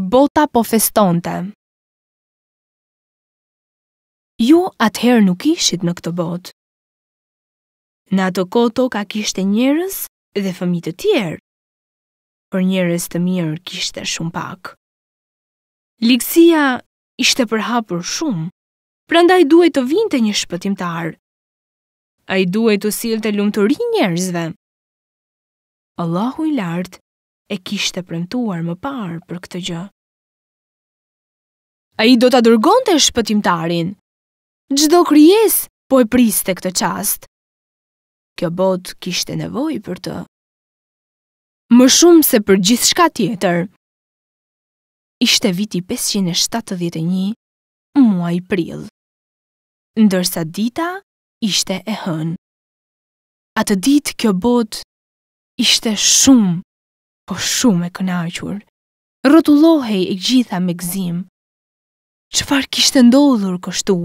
bota po festonte. Ju atëherë nuk ishit në këtë botë. Në ato koto ka kishte njërës dhe fëmitë të tjerë. Për njërës të mirë kishte shumë pak. Ligësia ishte përhapur shumë, prënda i duhet të vinte një shpëtimtarë. A i duhet të silë të lumë të ri njërzve. Allahu i lartë e kishte premtuar më parë për këtë gjë. A i do të dërgon të shpëtimtarin, gjdo kryes po e priste këtë qast. Kjo bot kishte nevoj për të. Më shumë se për gjithë shka tjetër, ishte viti 571, muaj pril, ndërsa dita ishte e hën. A të ditë kjo bot ishte shumë o po shumë e kënaqur. Rrotullohej e gjitha me gëzim. Çfarë kishte ndodhur kështu?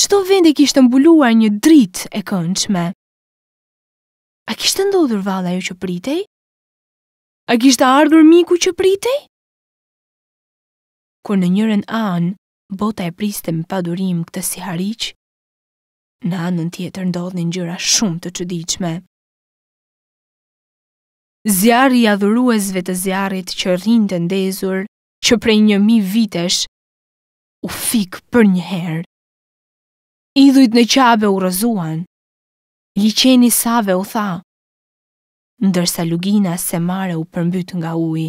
Çto vendi kishte mbuluar një dritë e këndshme. A kishte ndodhur valla ajo që pritej? A kishte ardhur miku që pritej? Kur në njërin an, bota e priste me padurim këtë si hariq, në anën tjetër ndodhin gjyra shumë të çuditshme zjarë i adhuruesve të zjarit që rrinë të ndezur, që prej një mi vitesh, u fikë për një herë. Idhujt në qabe u rëzuan, liqeni save u tha, ndërsa lugina se mare u përmbyt nga uj.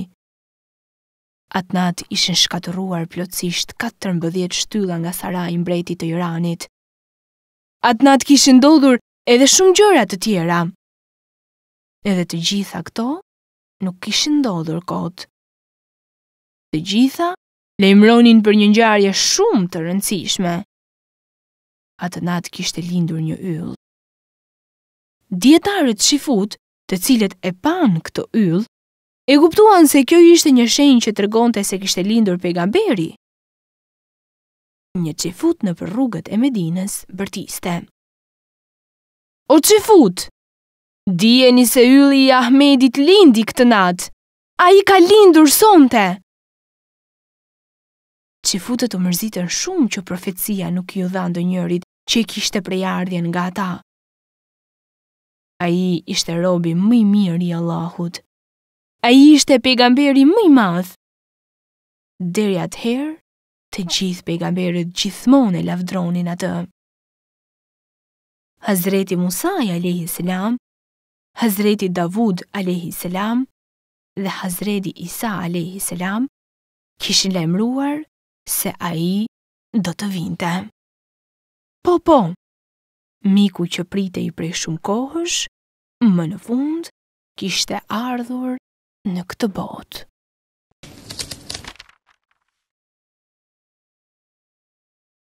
Atë natë ishën shkatëruar plotësisht 14 shtylla nga Sara i mbretit të Iranit. Atë natë kishë ndodhur edhe shumë gjërat të tjera edhe të gjitha këto nuk kishin ndodhur kot. Të gjitha lejmronin për një ngjarje shumë të rëndësishme. Atë nat kishte lindur një yll. Dietarët shifut, të cilët e pan këtë yll, e kuptuan se kjo ishte një shenjë që tregonte se kishte lindur pejgamberi. Një qifut në përrugët rrugët e Medines bërtiste. O qifut, Dijeni se ylli i Ahmedit lindi këtë natë. A i ka lindur sonte? Që futët u mërzitën shumë që profetësia nuk ju dha njërit që i kishte prej ardhjen nga ta. A i ishte robi mëj mirë i Allahut. A i ishte pegamberi mëj madhë. Deri atëherë, të gjithë pegamberit gjithmonë e lavdronin atë. Hazreti Musaj a.s. Hazreti Davud a.s. dhe Hazreti Isa a.s. kishin lemruar se a i do të vinte. Po, po, miku që prite i prej shumë kohësh, më në fund, kishte ardhur në këtë botë.